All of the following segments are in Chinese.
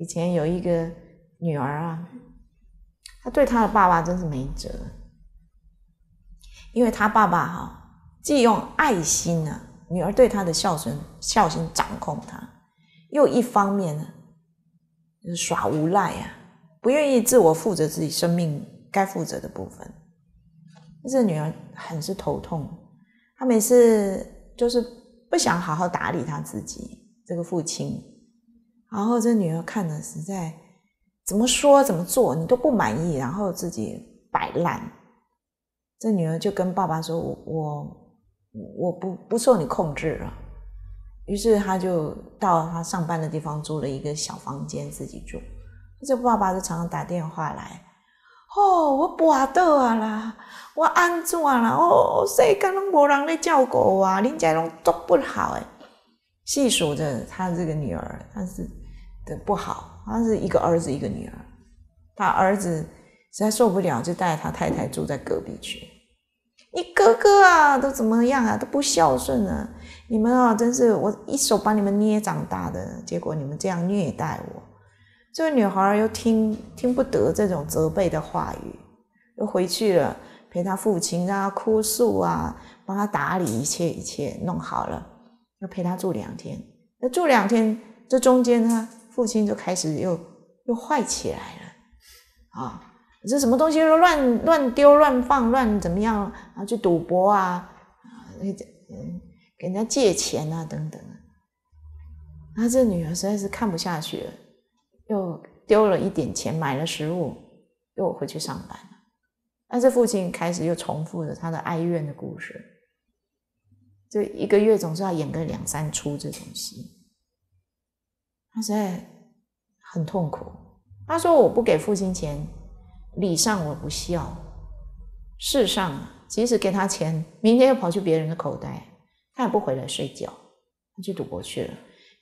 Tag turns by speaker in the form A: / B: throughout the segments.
A: 以前有一个女儿啊，她对她的爸爸真是没辙，因为她爸爸哈既用爱心啊，女儿对她的孝顺孝心掌控她，又一方面呢就是耍无赖啊，不愿意自我负责自己生命该负责的部分，这女儿很是头痛。她每次就是不想好好打理她自己这个父亲。然后这女儿看了，实在，怎么说怎么做你都不满意，然后自己摆烂。这女儿就跟爸爸说：“我我我不不受你控制了。”于是他就到他上班的地方租了一个小房间自己住。这爸爸就常常打电话来：“哦，我寡到啊啦，我安住啊啦，哦，谁讲拢无人咧照顾我？恁家拢做不好哎。”细数着他这个女儿，他是的不好，他是一个儿子一个女儿，他儿子实在受不了，就带他太太住在隔壁去。你哥哥啊，都怎么样啊？都不孝顺啊！你们啊，真是我一手帮你们捏长大的，结果你们这样虐待我。这个女孩又听听不得这种责备的话语，又回去了陪她父亲，让她哭诉啊，帮她打理一切一切，弄好了。要陪他住两天，那住两天，这中间呢，父亲就开始又又坏起来了，啊，这什么东西乱乱丢乱放乱怎么样啊？去赌博啊啊，那嗯，给人家借钱啊等等那这女儿实在是看不下去了，又丢了一点钱买了食物，又回去上班了。但是父亲开始又重复着他的哀怨的故事。就一个月总是要演个两三出这种戏，他实在很痛苦。他说：“我不给父亲钱，礼上我不孝；事上即使给他钱，明天又跑去别人的口袋，他也不回来睡觉，他去赌博去了。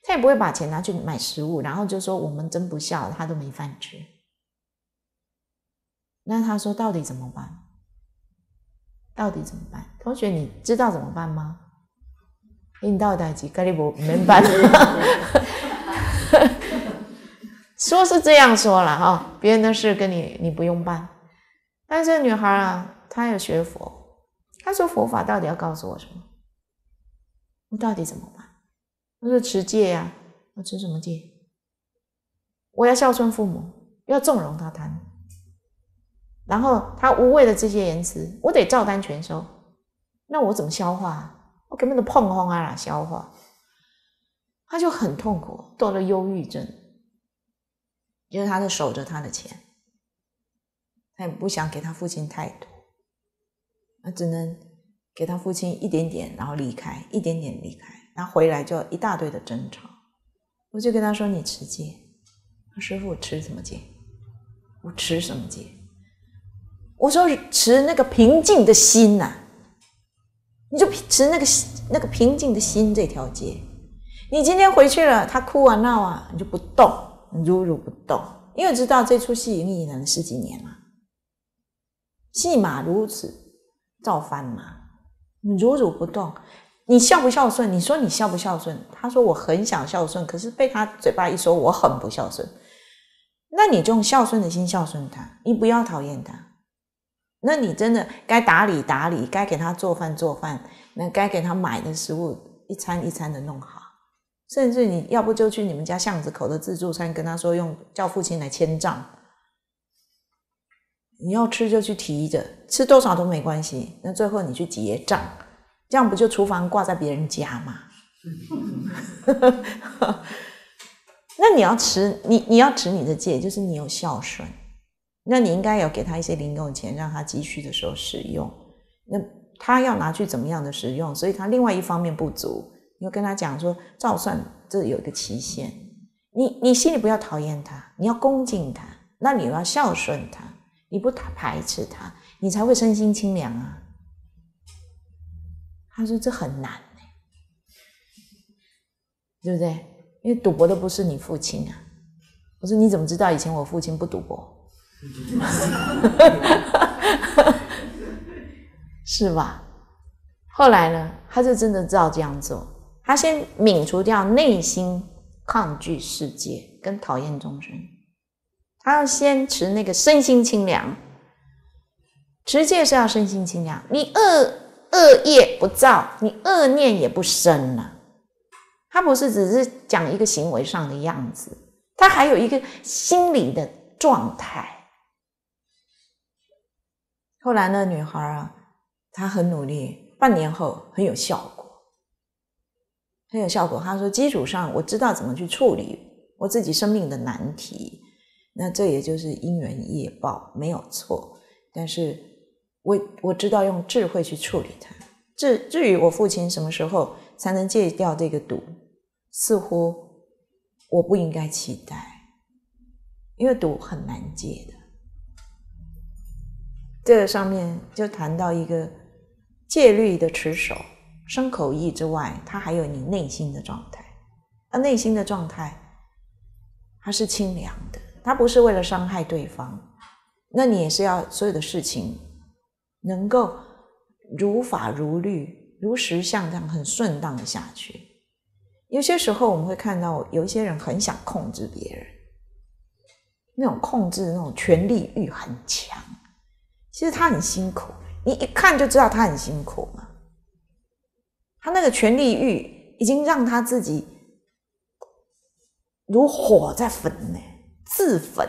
A: 他也不会把钱拿去买食物，然后就说我们真不孝，他都没饭吃。那他说到底怎么办？到底怎么办？同学，你知道怎么办吗？”你到底几？该你不明白。说是这样说了哈，别人的事跟你你不用办。但是女孩啊，她要学佛，她说佛法到底要告诉我什么？我到底怎么办？她说持戒呀，我持什么戒？我要孝顺父母，要纵容他贪。然后他无谓的这些言辞，我得照单全收，那我怎么消化？我根本都碰都啊不消化，他就很痛苦，得了忧郁症。因为他在守着他的钱，他也不想给他父亲太多，那只能给他父亲一点点，然后离开一点点离开，然后回来就一大堆的争吵。我就跟他说：“你持戒。”他说：“师傅，我持什么戒？我持什么戒？”我说：“持那个平静的心呐。”你就持那个那个平静的心，这条街，你今天回去了，他哭啊闹啊，你就不动，你如如不动，因为知道这出戏已经演了十几年了，戏码如此，造翻嘛，你如如不动，你孝不孝顺？你说你孝不孝顺？他说我很想孝顺，可是被他嘴巴一说，我很不孝顺。那你就用孝顺的心孝顺他，你不要讨厌他。那你真的该打理打理，该给他做饭做饭，那该给他买的食物一餐一餐的弄好，甚至你要不就去你们家巷子口的自助餐，跟他说用叫父亲来签账，你要吃就去提着，吃多少都没关系。那最后你去结账，这样不就厨房挂在别人家吗？那你要持你你要持你的戒，就是你有孝顺。那你应该有给他一些零用钱，让他积蓄的时候使用。那他要拿去怎么样的使用？所以他另外一方面不足，你要跟他讲说，照算这有一个期限。你你心里不要讨厌他，你要恭敬他，那你又要孝顺他，你不排斥他，你才会身心清凉啊。他说这很难，对不对？因为赌博的不是你父亲啊。我说你怎么知道以前我父亲不赌博？是吧？后来呢？他就真的照这样做。他先泯除掉内心抗拒世界跟讨厌众生，他要先持那个身心清凉。持戒是要身心清凉，你恶恶业不造，你恶念也不生了。他不是只是讲一个行为上的样子，他还有一个心理的状态。后来那女孩啊，她很努力，半年后很有效果，很有效果。她说，基础上我知道怎么去处理我自己生命的难题，那这也就是因缘业报没有错。但是，我我知道用智慧去处理它。至至于我父亲什么时候才能戒掉这个毒，似乎我不应该期待，因为毒很难戒的。这个上面就谈到一个戒律的持守、生口意之外，它还有你内心的状态。那内心的状态，它是清凉的，它不是为了伤害对方。那你也是要所有的事情能够如法如律、如实相这样很顺当的下去。有些时候我们会看到有一些人很想控制别人，那种控制、那种权力欲很强。其实他很辛苦，你一看就知道他很辛苦他那个权力欲已经让他自己如火在焚呢，自焚。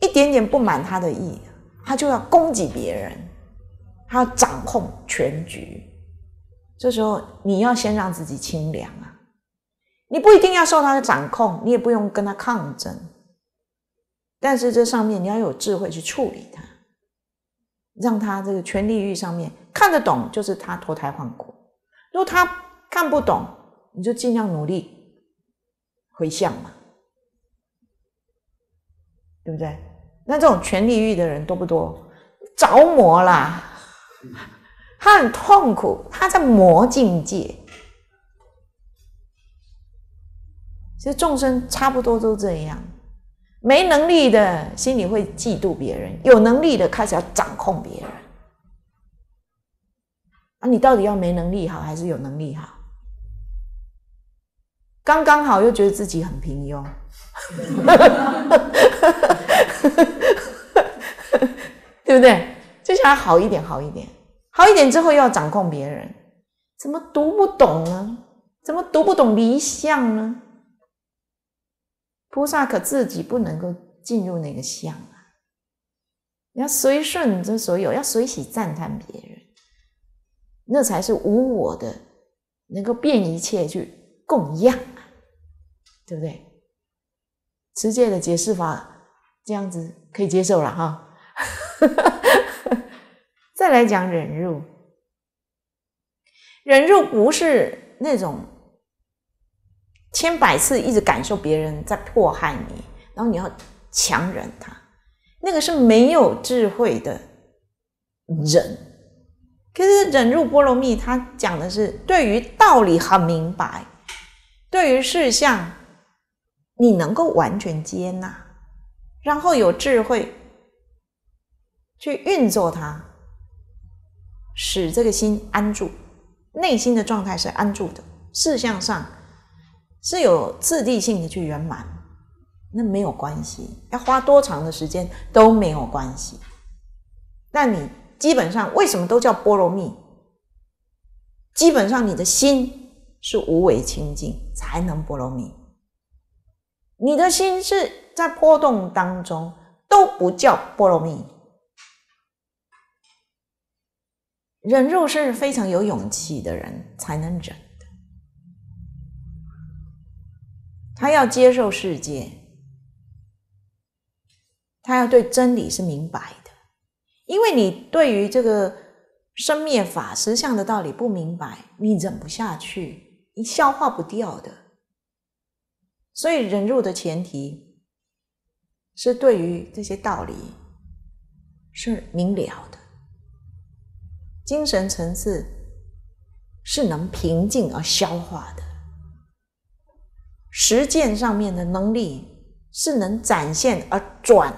A: 一点点不满他的意，他就要攻击别人，他要掌控全局。时候你要先让自己清凉啊，你不一定要受他的掌控，你也不用跟他抗争。但是这上面你要有智慧去处理它，让他这个权力欲上面看得懂，就是他脱胎换骨；如果他看不懂，你就尽量努力回向嘛，对不对？那这种权力欲的人多不多？着魔啦，他很痛苦，他在魔境界。其实众生差不多都这样。没能力的，心里会嫉妒别人；有能力的，开始要掌控别人。啊，你到底要没能力好，还是有能力好？刚刚好又觉得自己很平庸，对不对？就想好一点，好一点，好一点之后又要掌控别人，怎么读不懂呢？怎么读不懂理想呢？菩萨可自己不能够进入那个相啊，要随顺这所有，要随喜赞叹别人，那才是无我的，能够变一切去供养啊，对不对？持戒的解释法这样子可以接受了哈。再来讲忍辱，忍辱不是那种。千百次一直感受别人在迫害你，然后你要强忍他，那个是没有智慧的忍。可是忍辱波罗蜜，他讲的是对于道理很明白，对于事项你能够完全接纳，然后有智慧去运作它，使这个心安住，内心的状态是安住的，事项上。是有次第性的去圆满，那没有关系，要花多长的时间都没有关系。那你基本上为什么都叫波罗蜜？基本上你的心是无为清净，才能波罗蜜。你的心是在波动当中，都不叫波罗蜜。忍辱是非常有勇气的人才能忍。他要接受世界，他要对真理是明白的，因为你对于这个生灭法实相的道理不明白，你忍不下去，你消化不掉的。所以忍辱的前提是对于这些道理是明了的，精神层次是能平静而消化的。实践上面的能力是能展现而转，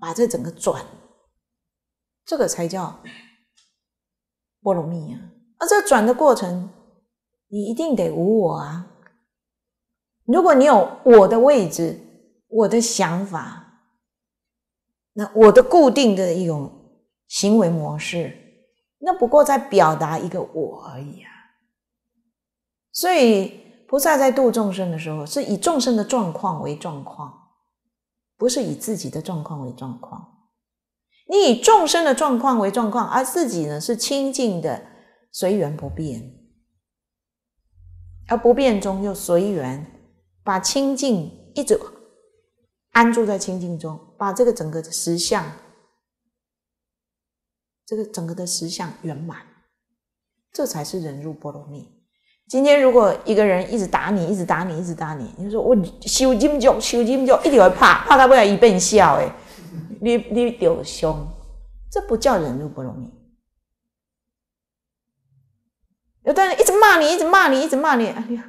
A: 把这整个转，这个才叫波罗蜜啊。而这转的过程，你一定得无我啊。如果你有我的位置、我的想法，那我的固定的一种行为模式，那不过在表达一个我而已啊。所以。菩萨在度众生的时候，是以众生的状况为状况，不是以自己的状况为状况。你以众生的状况为状况，而自己呢是清净的，随缘不变，而不变中又随缘，把清净一直安住在清净中，把这个整个的实相，这个整个的实相圆满，这才是人入波罗蜜。今天如果一个人一直打你，一直打你，一直打你，你说我修金木修金木一定会怕，怕他不然一被笑哎，你你丢凶，这不叫忍辱不容易。有的人一直骂你，一直骂你，一直骂你，你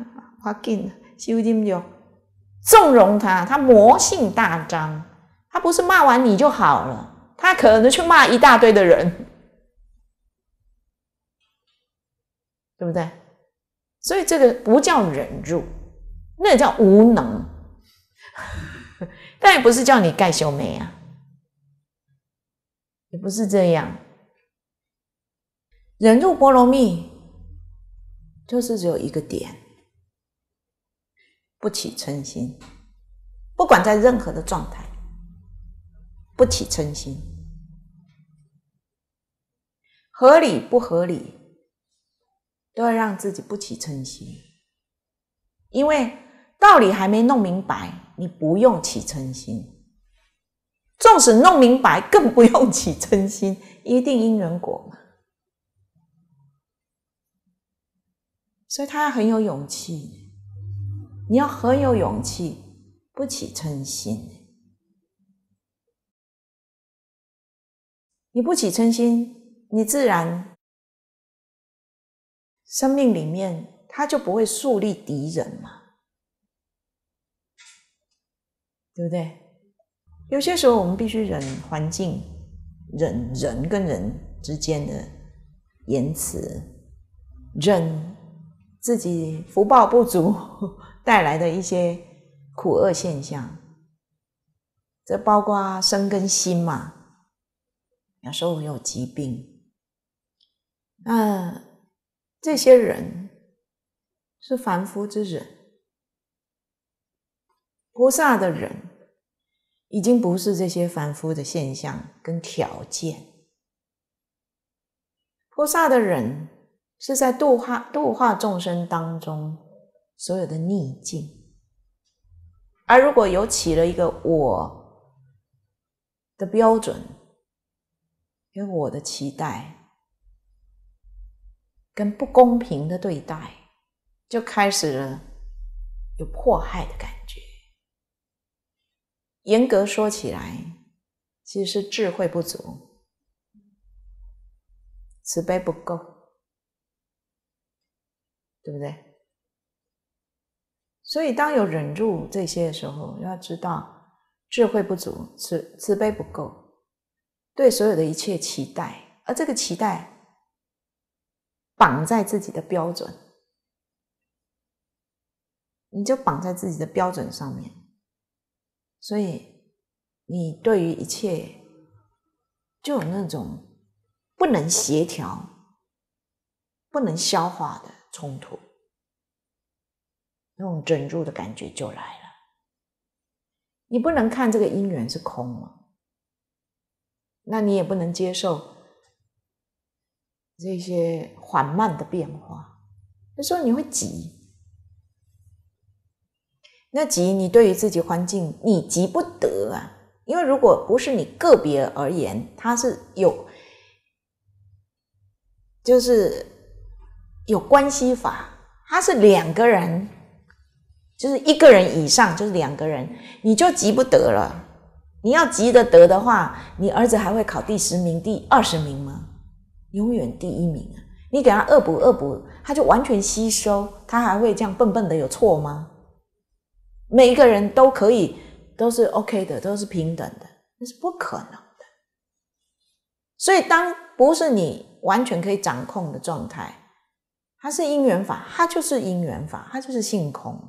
A: 怕劲啊！修金木九，纵容他，他魔性大张，他不是骂完你就好了，他可能去骂一大堆的人，对不对？所以这个不叫忍辱，那叫无能。但也不是叫你盖修眉啊，也不是这样。忍辱波罗蜜就是只有一个点，不起嗔心，不管在任何的状态，不起嗔心，合理不合理？都要让自己不起嗔心，因为道理还没弄明白，你不用起嗔心；纵使弄明白，更不用起嗔心，一定因缘果嘛。所以他很有勇气，你要很有勇气，不起嗔心。你不起嗔心，你自然。生命里面，他就不会树立敌人嘛，对不对？有些时候我们必须忍环境，忍人跟人之间的言辞，忍自己福报不足带来的一些苦厄现象。这包括生根心嘛，有时候有疾病，那。这些人是凡夫之人，菩萨的人已经不是这些凡夫的现象跟条件。菩萨的人是在度化度化众生当中所有的逆境，而如果有起了一个我的标准跟我的期待。跟不公平的对待，就开始了有迫害的感觉。严格说起来，其实是智慧不足，慈悲不够，对不对？所以，当有忍住这些的时候，要知道智慧不足，慈慈悲不够，对所有的一切期待，而这个期待。绑在自己的标准，你就绑在自己的标准上面，所以你对于一切就有那种不能协调、不能消化的冲突，那种忍住的感觉就来了。你不能看这个因缘是空了，那你也不能接受。这些缓慢的变化，有时候你会急。那急，你对于自己环境，你急不得啊。因为如果不是你个别而言，它是有，就是有关系法，它是两个人，就是一个人以上就是两个人，你就急不得了。你要急得得的话，你儿子还会考第十名、第二十名吗？永远第一名啊！你给他恶补恶补，他就完全吸收，他还会这样笨笨的，有错吗？每一个人都可以，都是 OK 的，都是平等的，那是不可能的。所以，当不是你完全可以掌控的状态，它是因缘法，它就是因缘法，它就是性空。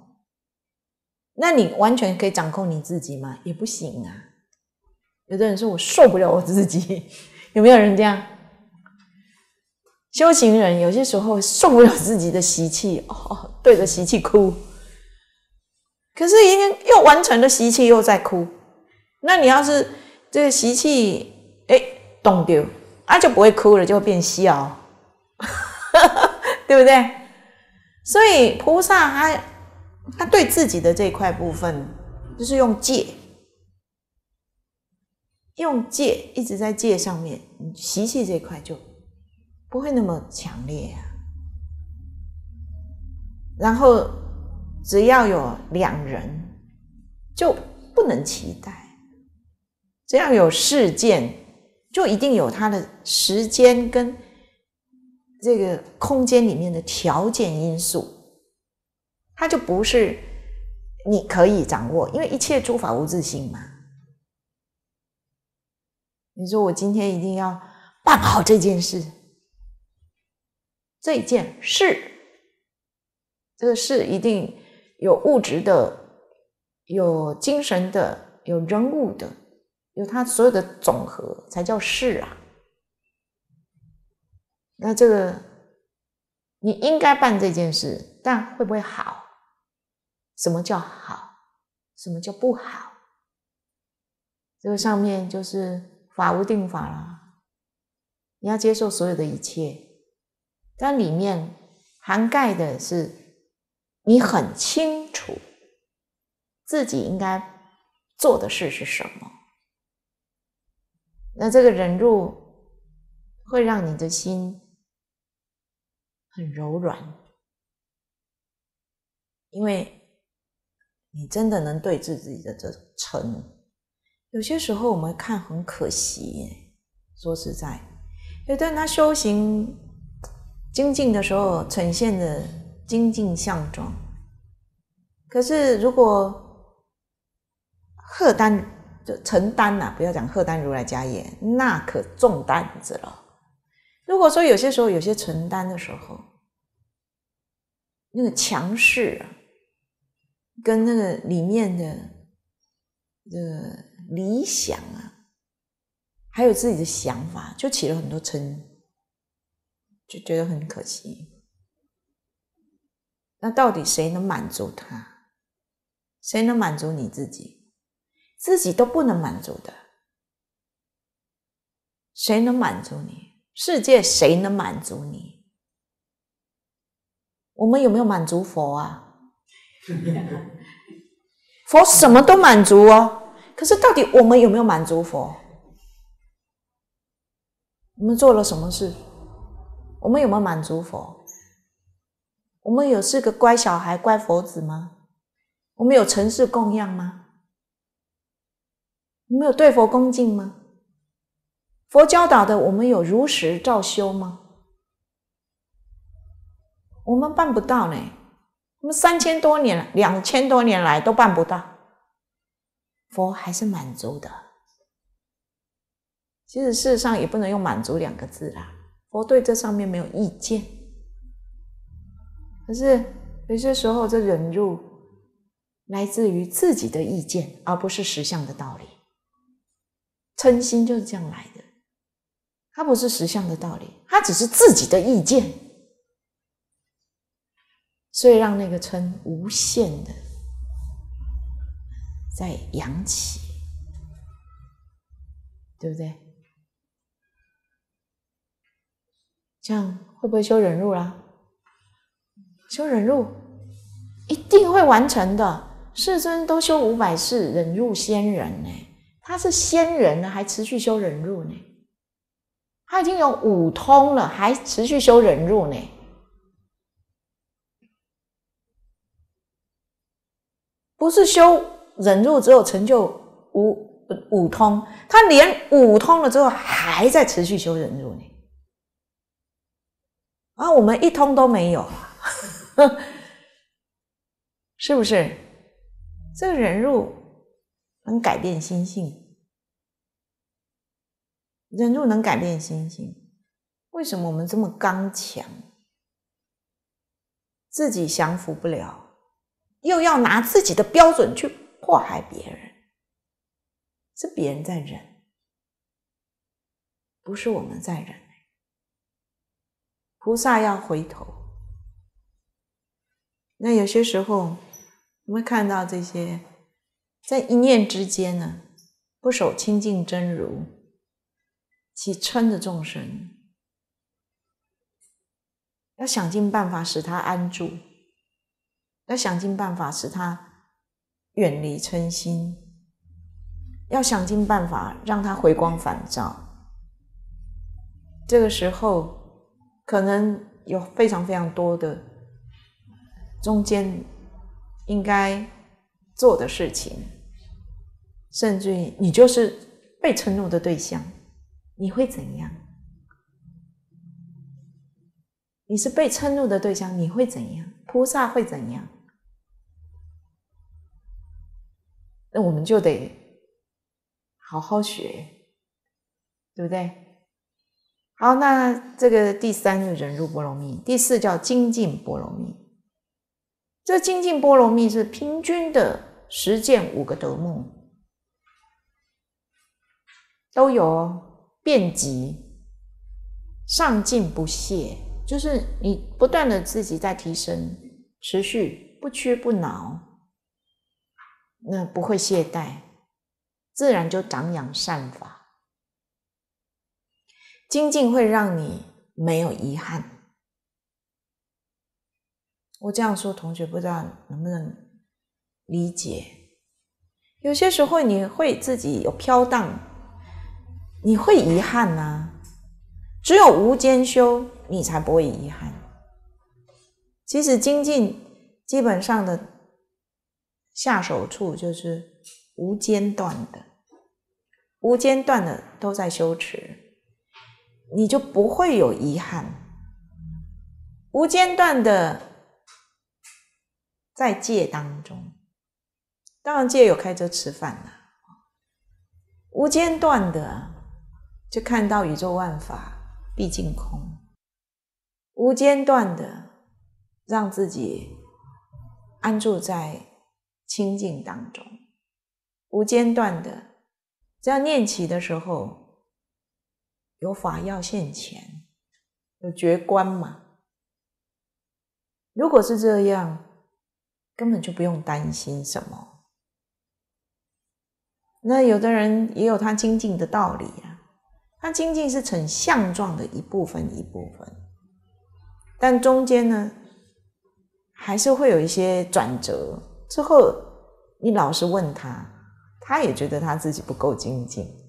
A: 那你完全可以掌控你自己吗？也不行啊！有的人说我受不了我自己，有没有人这样？修行人有些时候受不了自己的习气 哦，对着习气哭，可是已经又完成的习气又在哭。那你要是这个习气哎冻掉啊，就不会哭了，就会变笑，对不对？所以菩萨他他对自己的这块部分就是用戒，用戒一直在戒上面，习气这块就。不会那么强烈啊。然后只要有两人，就不能期待；只要有事件，就一定有它的时间跟这个空间里面的条件因素，它就不是你可以掌握，因为一切诸法无自性嘛。你说我今天一定要办好这件事。这件事，这个事一定有物质的、有精神的、有人物的，有它所有的总和才叫事啊。那这个你应该办这件事，但会不会好？什么叫好？什么叫不好？这个上面就是法无定法了。你要接受所有的一切。但里面涵盖的是，你很清楚自己应该做的事是什么。那这个忍辱会让你的心很柔软，因为你真的能对自己的这诚。有些时候我们看很可惜，说实在，有的人他修行。精进的时候呈现的精进相状，可是如果荷担就承担呐，不要讲荷担如来家业，那可重担子了。如果说有些时候有些承担的时候，那个强势跟那个里面的的理想啊，还有自己的想法，就起了很多承。就觉得很可惜。那到底谁能满足他？谁能满足你自己？自己都不能满足的，谁能满足你？世界谁能满足你？我们有没有满足佛啊？佛什么都满足哦，可是到底我们有没有满足佛？我们做了什么事？我们有没有满足佛？我们有是个乖小孩、乖佛子吗？我们有诚市供养吗？我们有对佛恭敬吗？佛教导的，我们有如实照修吗？我们办不到呢。我们三千多年、两千多年来都办不到，佛还是满足的。其实事实上也不能用“满足”两个字啦。我对这上面没有意见，可是有些时候这忍辱来自于自己的意见，而不是实相的道理。嗔心就是这样来的，它不是实相的道理，它只是自己的意见，所以让那个嗔无限的在扬起，对不对？这样会不会修忍辱啦？修忍辱，一定会完成的。世尊都修五百世忍辱仙人呢，他是仙人呢，还持续修忍辱呢。他已经有五通了，还持续修忍辱呢。不是修忍辱只有成就五五通，他连五通了之后，还在持续修忍辱呢。啊，我们一通都没有，是不是？这个忍辱能改变心性；忍辱能改变心性。为什么我们这么刚强，自己降服不了，又要拿自己的标准去迫害别人？是别人在忍，不是我们在忍。菩萨要回头，那有些时候，我们看到这些，在一念之间呢，不守清净真如，其嗔的众生，要想尽办法使他安住，要想尽办法使他远离嗔心，要想尽办法让他回光返照，这个时候。可能有非常非常多的中间应该做的事情，甚至于你就是被嗔怒的对象，你会怎样？你是被嗔怒的对象，你会怎样？菩萨会怎样？那我们就得好好学，对不对？好，那这个第三是忍辱波罗蜜，第四叫精进波罗蜜。这精进波罗蜜是平均的实践五个德目，都有遍及上进不懈，就是你不断的自己在提升，持续不屈不挠，那不会懈怠，自然就长养善法。精进会让你没有遗憾。我这样说，同学不知道能不能理解。有些时候你会自己有飘荡，你会遗憾呐。只有无间修，你才不会遗憾。其实精进基本上的下手处就是无间断的，无间断的都在修持。你就不会有遗憾，无间断的在戒当中，当然戒有开车吃饭了，无间断的就看到宇宙万法毕竟空，无间断的让自己安住在清净当中，无间断的只要念起的时候。有法要现前，有觉观嘛？如果是这样，根本就不用担心什么。那有的人也有他精进的道理啊，他精进是呈相状的一部分一部分，但中间呢，还是会有一些转折。之后你老是问他，他也觉得他自己不够精进。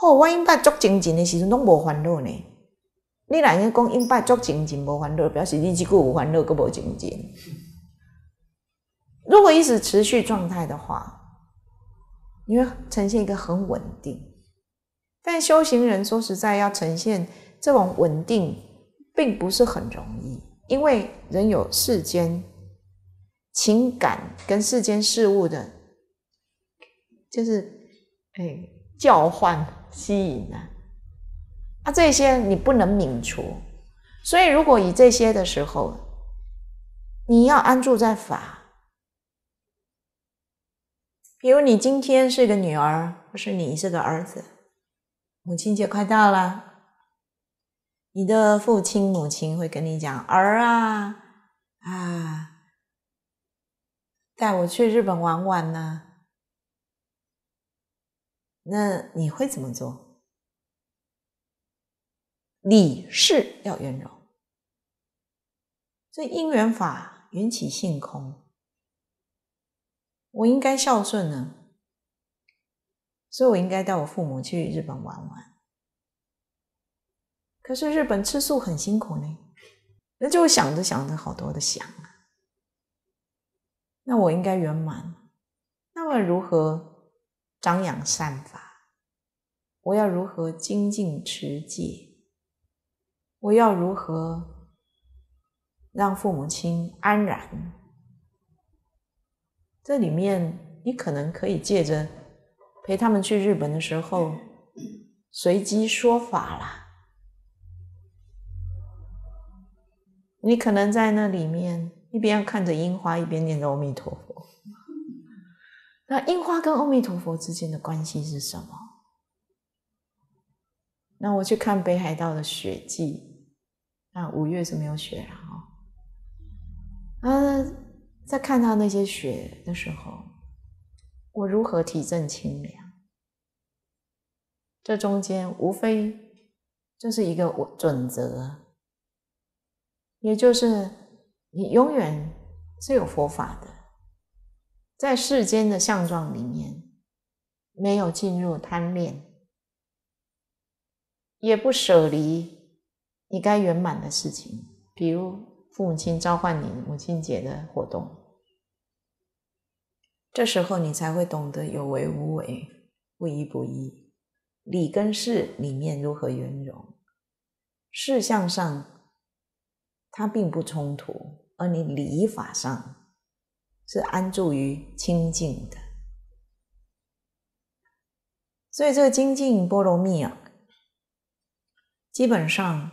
A: 好，我应把作精进的时，阵拢无烦恼呢。你来硬讲，应把作精进无烦恼，表示你只顾有烦恼，阁无精进。如果一直持续状态的话，你会呈现一个很稳定。但修行人说实在要呈现这种稳定，并不是很容易，因为人有世间情感跟世间事物的，就是哎。叫唤、吸引呢？啊，这些你不能免除。所以，如果以这些的时候，你要安住在法。比如，你今天是个女儿，或是你是个儿子，母亲节快到了，你的父亲、母亲会跟你讲：“儿啊，啊，带我去日本玩玩呢。”那你会怎么做？你是要圆融，所以因缘法缘起性空，我应该孝顺呢，所以我应该带我父母去日本玩玩。可是日本吃素很辛苦呢，那就想着想着好多的想啊，那我应该圆满，那么如何？张扬善法，我要如何精进持戒？我要如何让父母亲安然？这里面你可能可以借着陪他们去日本的时候，随机说法啦。你可能在那里面一边看着樱花，一边念着阿弥陀佛。那樱花跟阿弥陀佛之间的关系是什么？那我去看北海道的雪季，那五月是没有雪后。啊，在看到那些雪的时候，我如何体证清凉？这中间无非就是一个准则，也就是你永远是有佛法的。在世间的相状里面，没有进入贪恋，也不舍离你该圆满的事情，比如父母亲召唤你母亲节的活动，这时候你才会懂得有为无为，不依不依，理跟事里面如何圆融，事相上它并不冲突，而你理法上。是安住于清净的，所以这个精进波罗蜜啊，基本上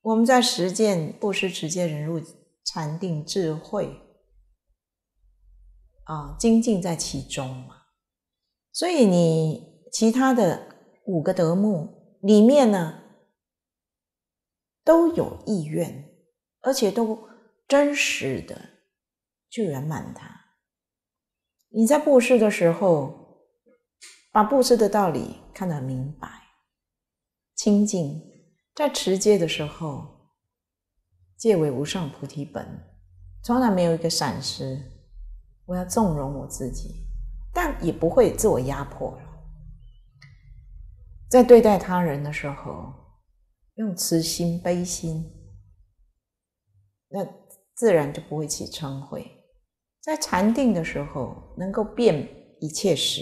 A: 我们在实践布施、持戒、忍辱、禅定、智慧啊，精进在其中嘛。所以你其他的五个德目里面呢，都有意愿，而且都真实的。就圆满他。你在布施的时候，把布施的道理看得很明白、清净；在持戒的时候，戒为无上菩提本，从来没有一个闪失。我要纵容我自己，但也不会自我压迫了。在对待他人的时候，用慈心、悲心，那自然就不会起嗔恚。在禅定的时候，能够变一切实；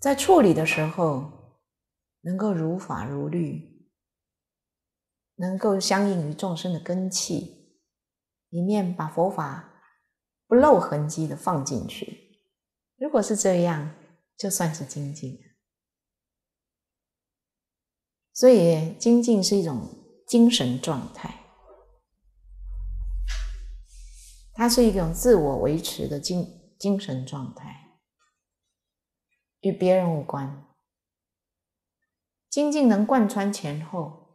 A: 在处理的时候，能够如法如律，能够相应于众生的根器，里面把佛法不露痕迹的放进去。如果是这样，就算是精进。所以，精进是一种精神状态。它是一种自我维持的精精神状态，与别人无关，精进能贯穿前后，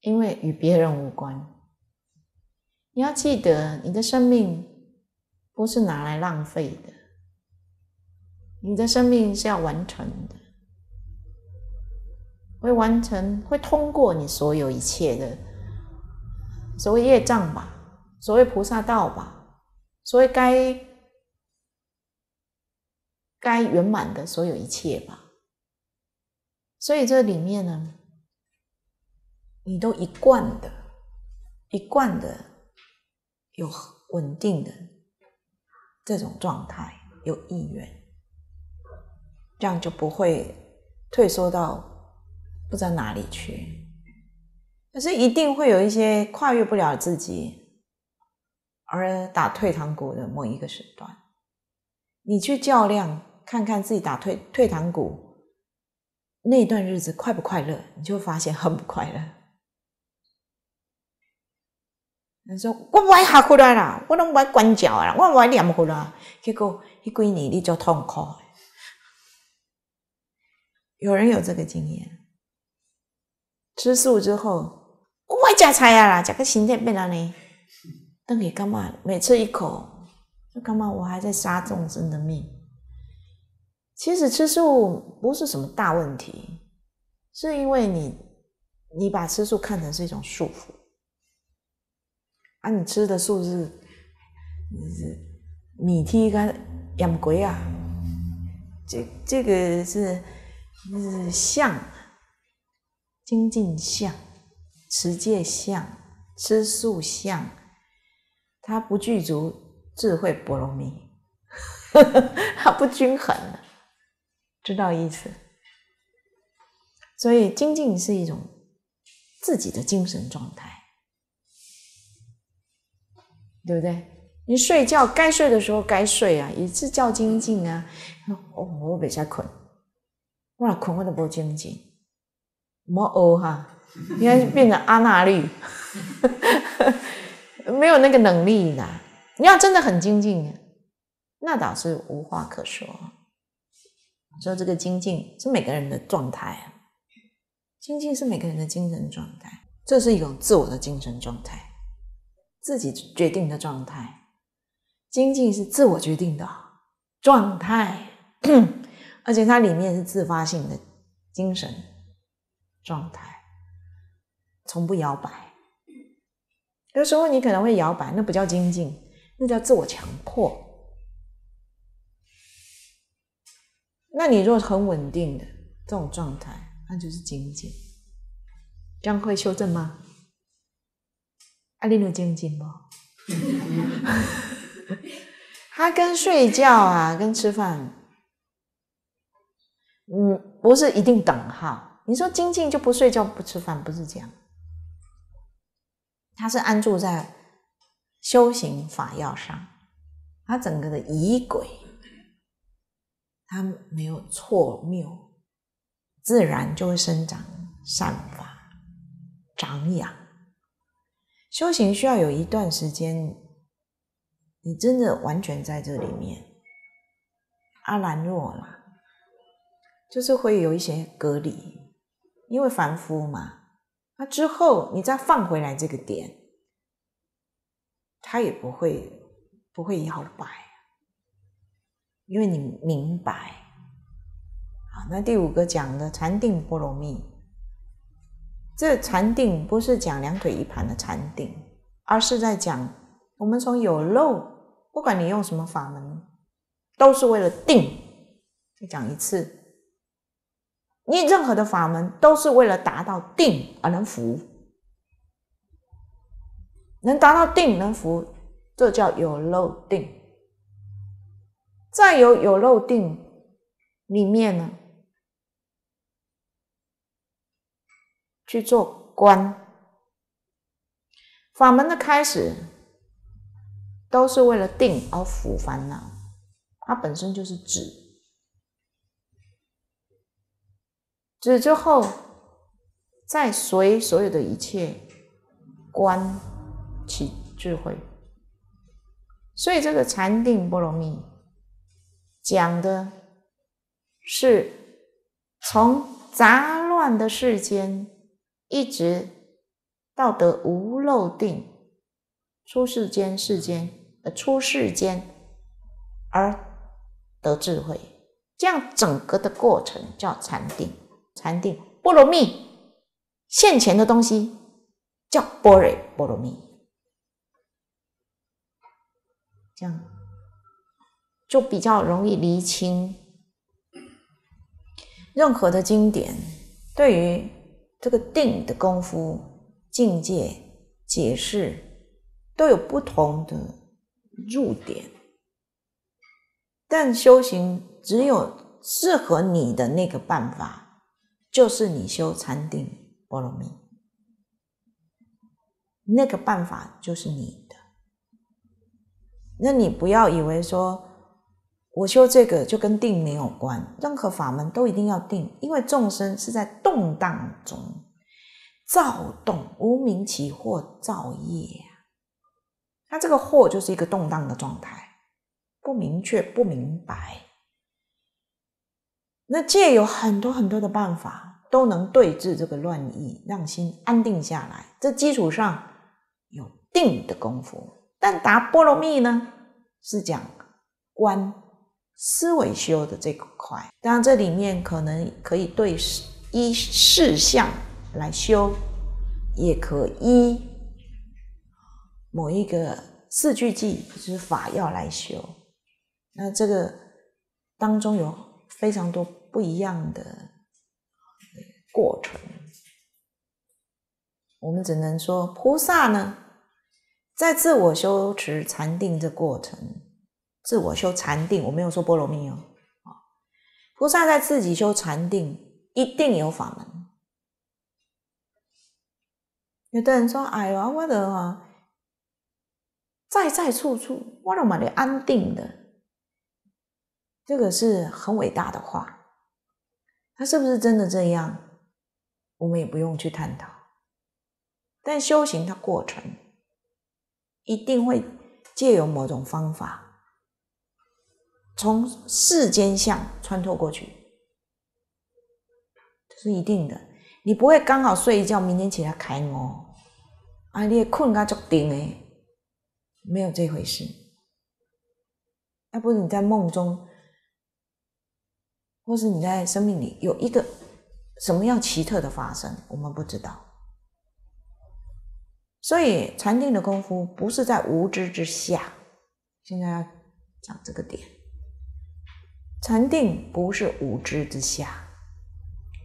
A: 因为与别人无关。你要记得，你的生命不是拿来浪费的，你的生命是要完成的，会完成，会通过你所有一切的所谓业障吧。所谓菩萨道吧，所谓该该圆满的所有一切吧，所以这里面呢，你都一贯的、一贯的有稳定的这种状态，有意愿，这样就不会退缩到不知道哪里去。可是一定会有一些跨越不了自己。而打退堂鼓的某一个时段，你去较量看看自己打退退堂鼓那段日子快不快乐，你就发现很不快乐。人说：“我爱下回来啦，我不爱管教啦，我爱念回来，结果一几年你就痛苦。”有人有这个经验，吃素之后，我爱加菜啦，加个心态变了呢。那你干嘛每吃一口？那干嘛我还在杀众生的命？其实吃素不是什么大问题，是因为你你把吃素看成是一种束缚啊！你吃的素是是米皮干养鬼啊？这这个是是相精进相持戒相吃素相。他不具足智慧波罗蜜，他不均衡知道意思？所以精进是一种自己的精神状态，对不对？你睡觉该睡的时候该睡啊，也是叫精进啊。哦，我比较困，我来困我都不精进，我欧哈，你看变成阿那律。没有那个能力啦。你要真的很精进，那倒是无话可说。说这个精进是每个人的状态，精进是每个人的精神状态，这是一种自我的精神状态，自己决定的状态。精进是自我决定的状态，而且它里面是自发性的精神状态，从不摇摆。有时候你可能会摇摆，那不叫精进，那叫自我强迫。那你如果很稳定的这种状态，那就是精进。这样会修正吗？阿丽有精进不？他跟睡觉啊，跟吃饭，嗯，不是一定等号。你说精进就不睡觉不吃饭，不是这样。他是安住在修行法要上，他整个的仪轨，他没有错谬，自然就会生长、散发、长养。修行需要有一段时间，你真的完全在这里面，阿兰若啦，就是会有一些隔离，因为凡夫嘛。那之后，你再放回来这个点，它也不会不会摇摆，因为你明白。好，那第五个讲的禅定波罗蜜，这禅定不是讲两腿一盘的禅定，而是在讲我们从有漏，不管你用什么法门，都是为了定。再讲一次。你任何的法门都是为了达到定而能服，能达到定能服，这叫有漏定。再有有漏定里面呢，去做观。法门的开始都是为了定而服烦恼，它本身就是止。之后，再随所有的一切观起智慧，所以这个禅定波罗蜜讲的是从杂乱的世间一直到得无漏定，出世间世间呃出世间而得智慧，这样整个的过程叫禅定。禅定，波罗蜜，现前的东西叫波瑞波罗蜜，这样就比较容易厘清任何的经典对于这个定的功夫境界解释都有不同的入点，但修行只有适合你的那个办法。就是你修禅定波罗蜜，那个办法就是你的。那你不要以为说，我修这个就跟定没有关，任何法门都一定要定，因为众生是在动荡中、躁动、无名起或造业啊。这个“惑”就是一个动荡的状态，不明确、不明白。那借有很多很多的办法。都能对治这个乱意，让心安定下来。这基础上有定的功夫，但达波罗蜜呢，是讲观思维修的这个块。当然，这里面可能可以对一事项来修，也可依某一个四句偈，就是法要来修。那这个当中有非常多不一样的。过程，我们只能说菩萨呢，在自我修持禅定这过程，自我修禅定，我没有说波若蜜哦。菩萨在自己修禅定，一定有法门。有的人说：“哎呀，我的啊，在在处处，我那蛮的安定的，这个是很伟大的话，他是不是真的这样？”我们也不用去探讨，但修行它过程一定会借由某种方法从世间相穿透过去，是一定的。你不会刚好睡一觉，明天起来开悟啊！你的困咖足定的，没有这回事。要不是你在梦中，或是你在生命里有一个。什么样奇特的发生，我们不知道。所以禅定的功夫不是在无知之下，现在要讲这个点。禅定不是无知之下，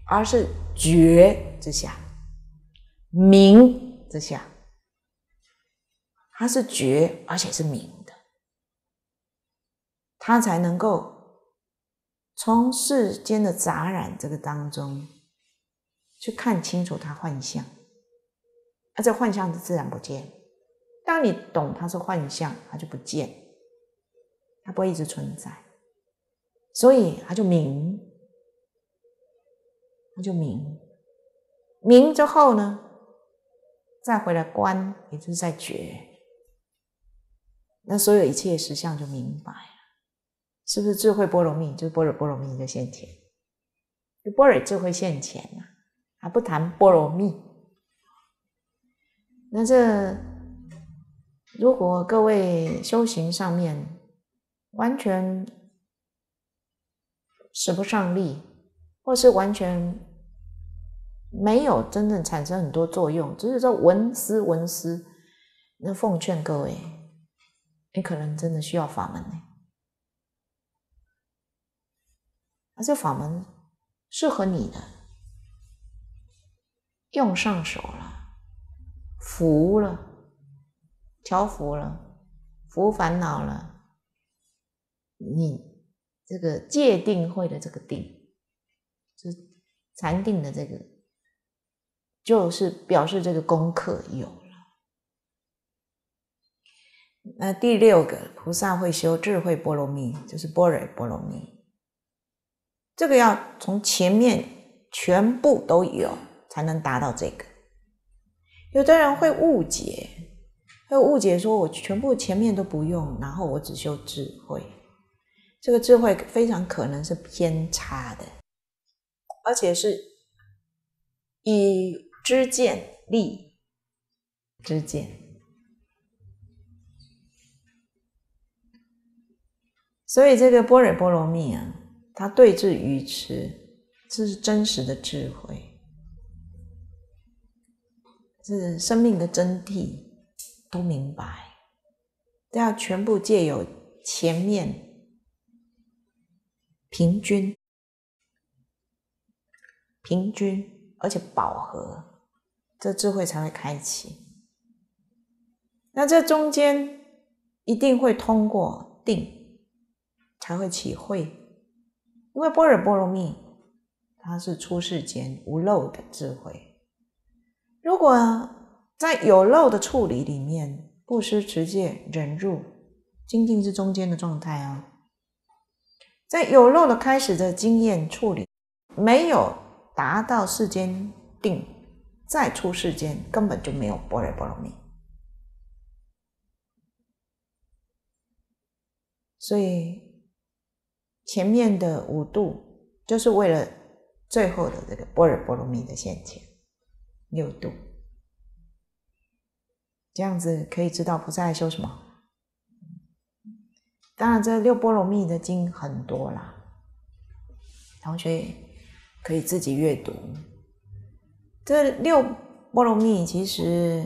A: 而是觉之下、明之下，它是觉而且是明的，它才能够从世间的杂染这个当中。去看清楚它幻象，而这幻象是自然不见。当你懂它是幻象，它就不见，它不会一直存在。所以它就明，它就明明之后呢，再回来观，也就是在觉。那所有一切实相就明白了，是不是智慧波罗蜜？就是波若波罗蜜的现前，就波若智慧现前啊。还不谈波罗蜜，那这如果各位修行上面完全使不上力，或是完全没有真正产生很多作用，只是说闻思闻思，那奉劝各位，你可能真的需要法门呢。而且法门适合你的。用上手了，服了，调服了，服烦恼了。你这个界定会的这个定，就禅定的这个，就是表示这个功课有了。那第六个菩萨会修智慧波罗蜜，就是波若波罗蜜。这个要从前面全部都有。才能达到这个。有的人会误解，会误解说：“我全部前面都不用，然后我只修智慧。”这个智慧非常可能是偏差的，而且是以知见立知见。所以这个波若波罗蜜啊，它对峙于此，这是真实的智慧。是生命的真谛，都明白，都要全部借由前面平均、平均，而且饱和，这智慧才会开启。那这中间一定会通过定，才会体会，因为般若波罗蜜，它是出世间无漏的智慧。如果在有漏的处理里面，不失持戒忍入，精进是中间的状态啊。在有漏的开始的经验处理，没有达到世间定，再出世间根本就没有般若波罗蜜。所以前面的五度就是为了最后的这个般若波罗蜜的现前。六度，这样子可以知道菩萨在修什么。当然，这六波罗蜜的经很多啦，同学可以自己阅读。这六波罗蜜其实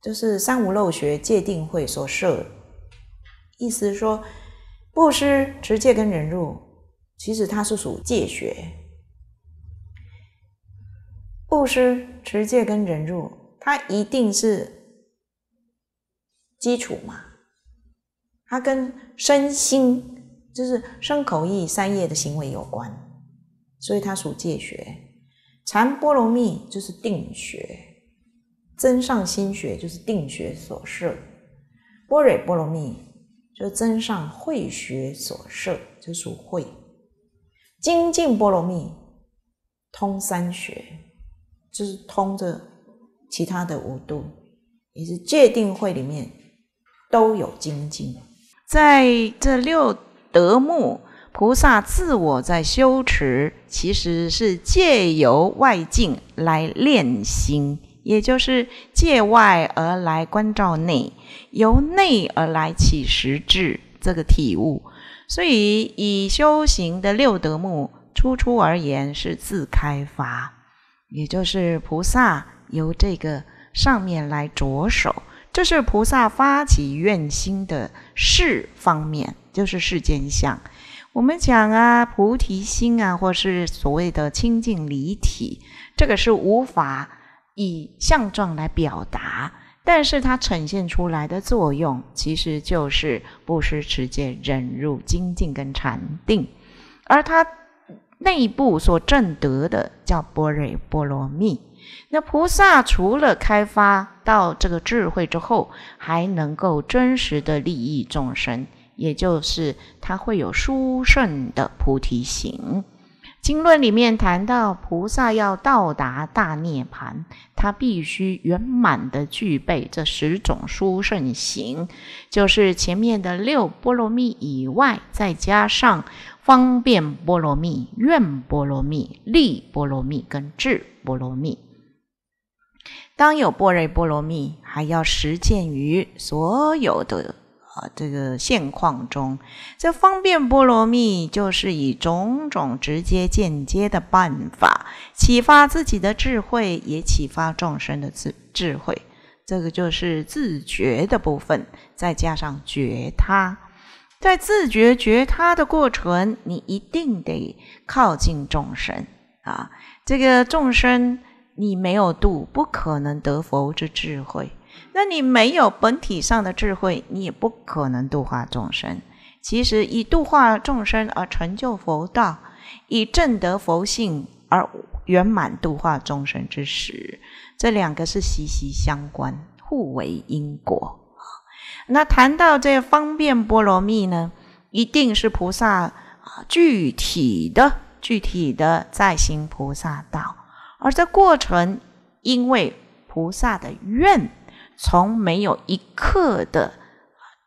A: 就是三无漏学界定会所设，意思是说，布施、持戒、跟忍辱，其实它是属戒学。布施持戒跟忍辱，它一定是基础嘛？它跟身心，就是身口意三业的行为有关，所以它属戒学。禅波罗蜜就是定学，增上心学就是定学所设，般若波罗蜜就增上慧学所设，就属慧。精进波罗蜜通三学。就是通着其他的五度，也是界定会里面都有精进。在这六德目菩萨自我在修持，其实是借由外境来练心，也就是借外而来关照内，由内而来起实质这个体悟。所以以修行的六德目初初而言，是自开发。也就是菩萨由这个上面来着手，这是菩萨发起愿心的事方面，就是世间相。我们讲啊，菩提心啊，或是所谓的清净离体，这个是无法以相状来表达，但是它呈现出来的作用，其实就是不施持戒忍辱精进跟禅定，而它。内部所证得的叫波若波罗蜜。那菩萨除了开发到这个智慧之后，还能够真实的利益众生，也就是他会有殊胜的菩提行。经论里面谈到，菩萨要到达大涅槃，他必须圆满的具备这十种殊胜行，就是前面的六波罗蜜以外，再加上。方便波罗蜜、愿波罗蜜、利波罗蜜跟智波罗蜜，当有波瑞波罗蜜，还要实践于所有的啊这个现况中。这方便波罗蜜就是以种种直接、间接的办法，启发自己的智慧，也启发众生的智智慧。这个就是自觉的部分，再加上觉他。在自觉觉他的过程，你一定得靠近众生啊！这个众生，你没有度，不可能得佛之智慧。那你没有本体上的智慧，你也不可能度化众生。其实，以度化众生而成就佛道，以正得佛性而圆满度化众生之时，这两个是息息相关，互为因果。那谈到这方便波罗蜜呢，一定是菩萨啊，具体的、具体的在行菩萨道。而这过程，因为菩萨的愿，从没有一刻的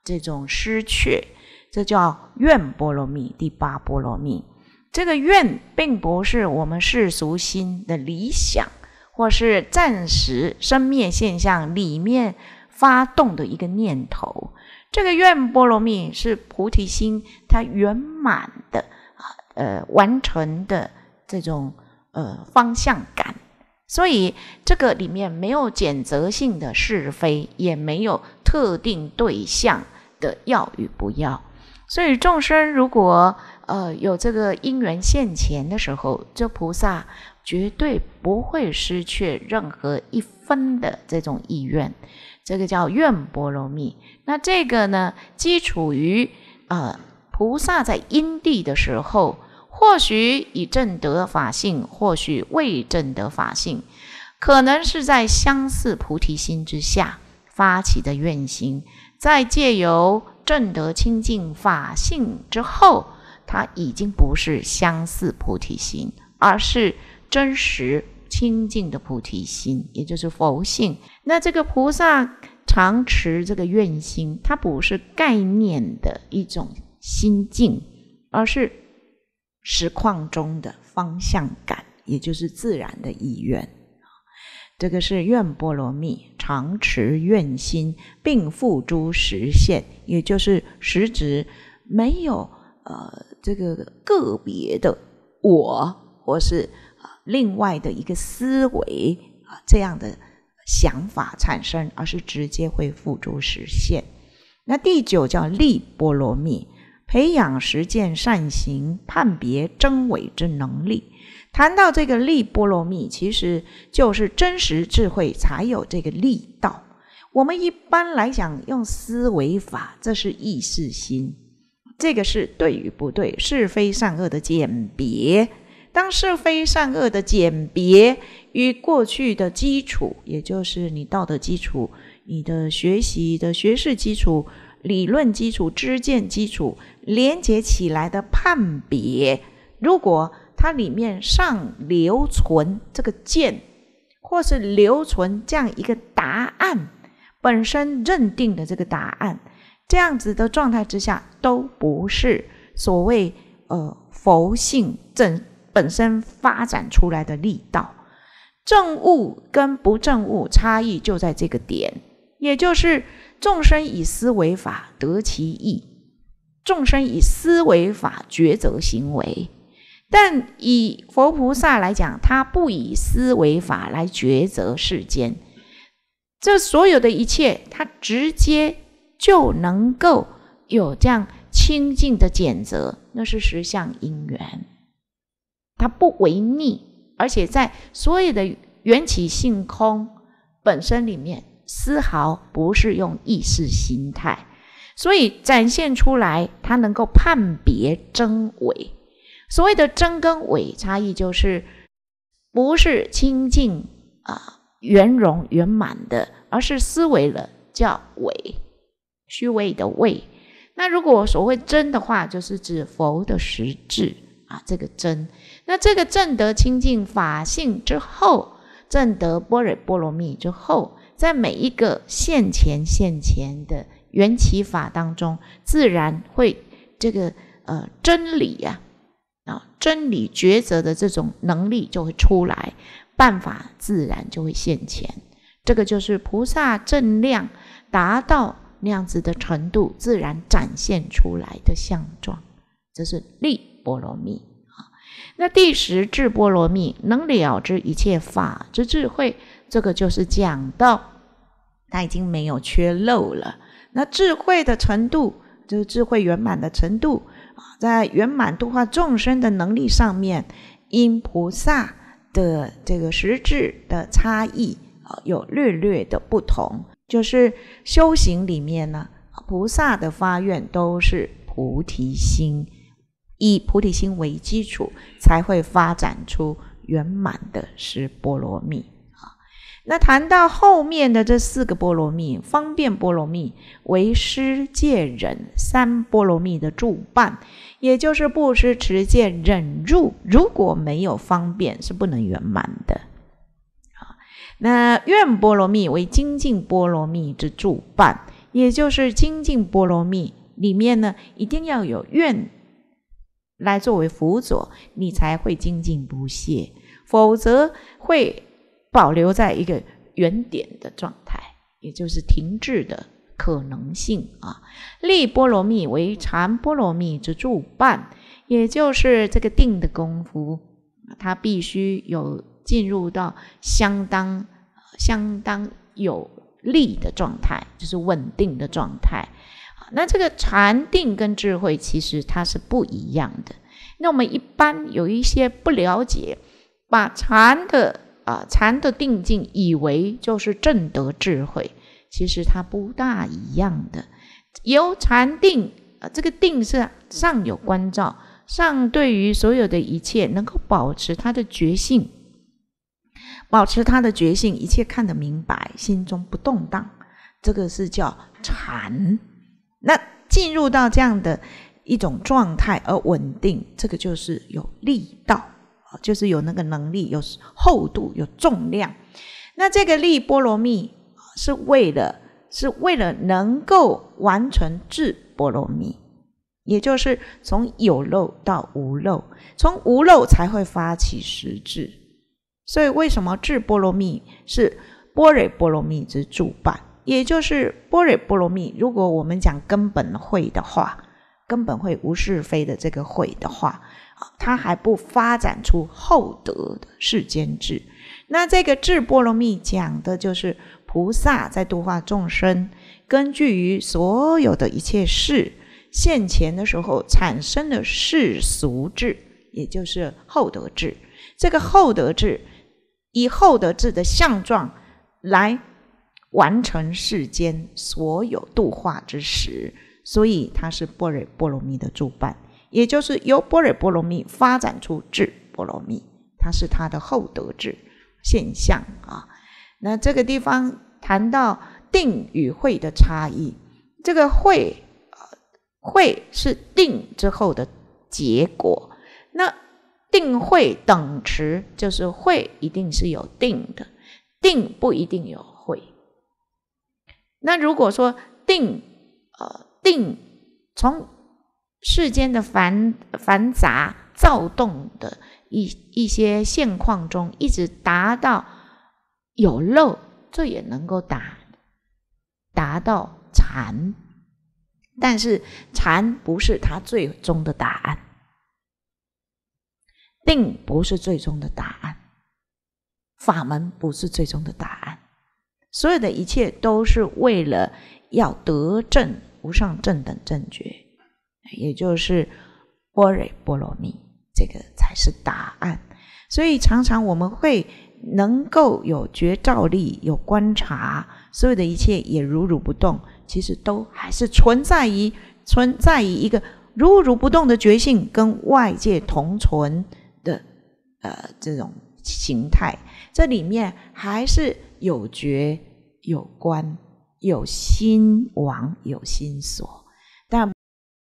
A: 这种失去，这叫愿波罗蜜，第八波罗蜜。这个愿并不是我们世俗心的理想，或是暂时生灭现象里面。发动的一个念头，这个愿波罗蜜是菩提心，它圆满的呃，完成的这种呃方向感，所以这个里面没有选择性的是非，也没有特定对象的要与不要。所以众生如果呃有这个因缘现前的时候，这菩萨绝对不会失去任何一分的这种意愿。这个叫愿波罗蜜。那这个呢，基础于呃，菩萨在因地的时候，或许已证得法性，或许未证得法性，可能是在相似菩提心之下发起的愿心。在借由证得清净法性之后，它已经不是相似菩提心，而是真实。清净的菩提心，也就是佛性。那这个菩萨常持这个愿心，它不是概念的一种心境，而是实况中的方向感，也就是自然的意愿。这个是愿波罗蜜，常持愿心，并付诸实现，也就是实质没有呃这个个别的我或是。另外的一个思维啊，这样的想法产生，而是直接会付诸实现。那第九叫利波罗蜜，培养实践善行、判别真伪之能力。谈到这个利波罗蜜，其实就是真实智慧才有这个力道。我们一般来讲用思维法，这是意识心，这个是对与不对、是非善恶的鉴别。当是非善恶的鉴别与过去的基础，也就是你道德基础、你的学习的学识基础、理论基础、知见基础连接起来的判别，如果它里面尚留存这个见，或是留存这样一个答案本身认定的这个答案，这样子的状态之下，都不是所谓呃佛性正。本身发展出来的力道，正悟跟不正悟差异就在这个点，也就是众生以思维法得其意；众生以思维法抉择行为，但以佛菩萨来讲，他不以思维法来抉择世间，这所有的一切，他直接就能够有这样清净的检择，那是实相因缘。它不违逆，而且在所有的缘起性空本身里面，丝毫不是用意识形态，所以展现出来，它能够判别真伪。所谓的真跟伪差异，就是不是清净啊、圆融圆满的，而是思维了叫伪，虚伪的伪。那如果所谓真的话，就是指佛的实质啊，这个真。那这个正得清净法性之后，正得波若波罗蜜之后，在每一个现前现前的缘起法当中，自然会这个呃真理呀，啊真理抉择的这种能力就会出来，办法自然就会现前。这个就是菩萨正量达到那样子的程度，自然展现出来的相状，这是力波罗蜜。那第十智波罗蜜，能了知一切法之智慧，这个就是讲到，他已经没有缺漏了。那智慧的程度，就是智慧圆满的程度啊，在圆满度化众生的能力上面，因菩萨的这个实质的差异啊，有略略的不同。就是修行里面呢，菩萨的发愿都是菩提心。以菩提心为基础，才会发展出圆满的十波罗蜜啊。那谈到后面的这四个波罗蜜，方便波罗蜜为师戒、忍三波罗蜜的助伴，也就是布施、持戒、忍入。如果没有方便，是不能圆满的那愿波罗蜜为精进波罗蜜之助伴，也就是精进波罗蜜里面呢，一定要有愿。来作为辅佐，你才会精进不懈；否则会保留在一个原点的状态，也就是停滞的可能性啊。利波罗蜜为禅波罗蜜之助伴，也就是这个定的功夫，它必须有进入到相当、相当有力的状态，就是稳定的状态。那这个禅定跟智慧其实它是不一样的。那我们一般有一些不了解，把禅的啊禅的定境以为就是正得智慧，其实它不大一样的。由禅定啊，这个定是上有关照，上对于所有的一切能够保持它的觉性，保持它的觉性，一切看得明白，心中不动荡，这个是叫禅。那进入到这样的一种状态而稳定，这个就是有力道，就是有那个能力，有厚度，有重量。那这个力波罗蜜，是为了是为了能够完成智波罗蜜，也就是从有漏到无漏，从无漏才会发起实质。所以，为什么智波罗蜜是波蕊波罗蜜之主办？也就是波若波罗蜜，如果我们讲根本会的话，根本会无是非的这个会的话，啊，它还不发展出厚德的世间智。那这个智波罗蜜讲的就是菩萨在度化众生，根据于所有的一切事现前的时候产生的世俗智，也就是厚德智。这个厚德智以厚德智的相状来。完成世间所有度化之时，所以它是波若波罗蜜的主办，也就是由波若波罗蜜发展出智波罗蜜，它是它的后得智现象啊。那这个地方谈到定与慧的差异，这个慧，慧是定之后的结果。那定慧等持，就是慧一定是有定的，定不一定有。那如果说定，呃，定从世间的繁繁杂、躁动的一一些现况中，一直达到有漏，这也能够达达到禅，但是禅不是他最终的答案，定不是最终的答案，法门不是最终的答案。所有的一切都是为了要得证无上正等正觉，也就是波罗蜜，这个才是答案。所以常常我们会能够有觉照力，有观察，所有的一切也如如不动，其实都还是存在于存在于一个如如不动的觉性跟外界同存的呃这种形态。这里面还是。有觉，有观，有心往，有心所。